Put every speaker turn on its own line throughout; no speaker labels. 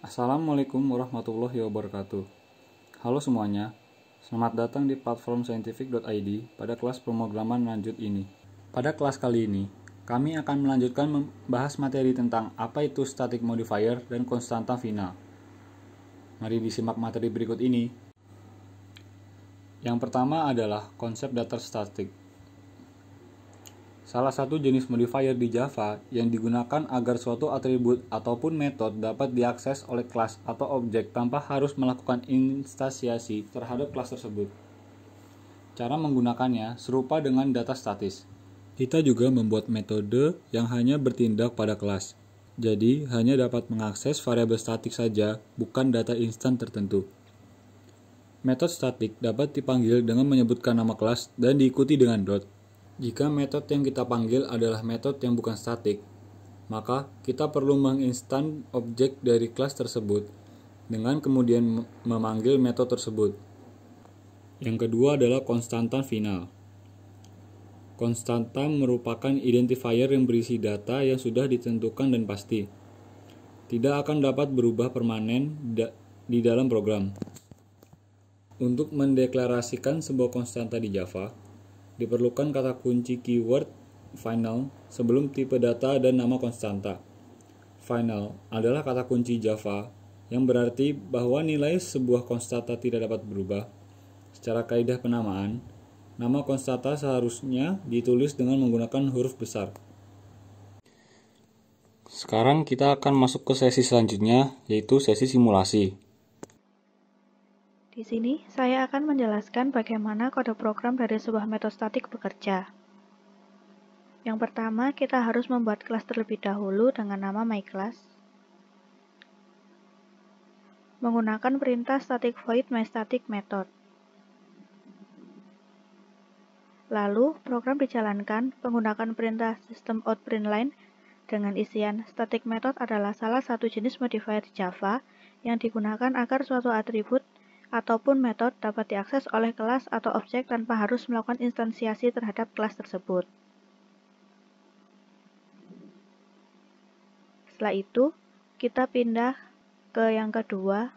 Assalamualaikum warahmatullahi wabarakatuh. Halo semuanya, selamat datang di platform scientific.id pada kelas pemrograman lanjut ini. Pada kelas kali ini, kami akan melanjutkan membahas materi tentang apa itu static modifier dan konstanta final. Mari disimak materi berikut ini. Yang pertama adalah konsep data static. Salah satu jenis modifier di Java yang digunakan agar suatu atribut ataupun metode dapat diakses oleh kelas atau objek tanpa harus melakukan instansiasi terhadap kelas tersebut. Cara menggunakannya serupa dengan data statis. Kita juga membuat metode yang hanya bertindak pada kelas. Jadi, hanya dapat mengakses variabel statik saja, bukan data instan tertentu. Metode statik dapat dipanggil dengan menyebutkan nama kelas dan diikuti dengan dot jika metode yang kita panggil adalah metode yang bukan statik, maka kita perlu menginstan objek dari kelas tersebut dengan kemudian memanggil metode tersebut. Yang kedua adalah konstanta final. Konstanta merupakan identifier yang berisi data yang sudah ditentukan dan pasti. Tidak akan dapat berubah permanen di dalam program. Untuk mendeklarasikan sebuah konstanta di Java, Diperlukan kata kunci keyword final sebelum tipe data dan nama konstanta. Final adalah kata kunci Java yang berarti bahwa nilai sebuah konstanta tidak dapat berubah. Secara kaidah penamaan, nama konstanta seharusnya ditulis dengan menggunakan huruf besar. Sekarang kita akan masuk ke sesi selanjutnya, yaitu sesi simulasi.
Di sini, saya akan menjelaskan bagaimana kode program dari sebuah metode statik bekerja. Yang pertama, kita harus membuat kelas terlebih dahulu dengan nama myClass. Menggunakan perintah static void mystatic method. Lalu, program dijalankan menggunakan perintah system out printline dengan isian static method adalah salah satu jenis modifier Java yang digunakan agar suatu atribut ataupun metode dapat diakses oleh kelas atau objek tanpa harus melakukan instansiasi terhadap kelas tersebut. Setelah itu, kita pindah ke yang kedua,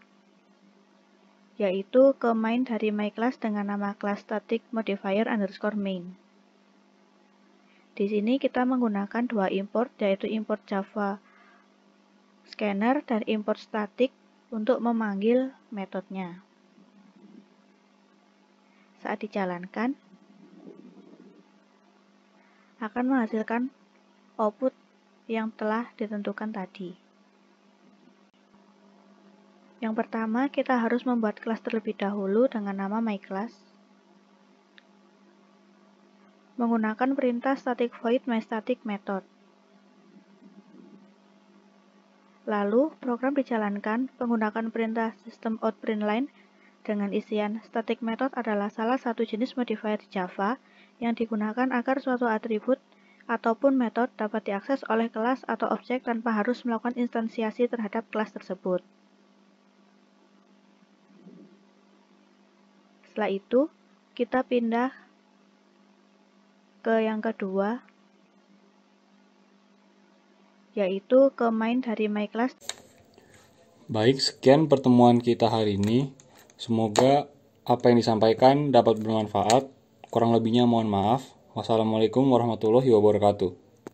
yaitu ke main dari myClass dengan nama kelas static modifier underscore main. Di sini kita menggunakan dua import, yaitu import java scanner dan import static untuk memanggil metodenya saat dijalankan akan menghasilkan output yang telah ditentukan tadi. Yang pertama, kita harus membuat kelas terlebih dahulu dengan nama myClass. Menggunakan perintah static void mystatic method. Lalu, program dijalankan menggunakan perintah system out print dengan isian static method adalah salah satu jenis modifier Java yang digunakan agar suatu atribut ataupun metode dapat diakses oleh kelas atau objek tanpa harus melakukan instansiasi terhadap kelas tersebut. Setelah itu, kita pindah ke yang kedua, yaitu ke main dari myClass.
Baik, sekian pertemuan kita hari ini. Semoga apa yang disampaikan dapat bermanfaat. Kurang lebihnya mohon maaf. Wassalamualaikum warahmatullahi wabarakatuh.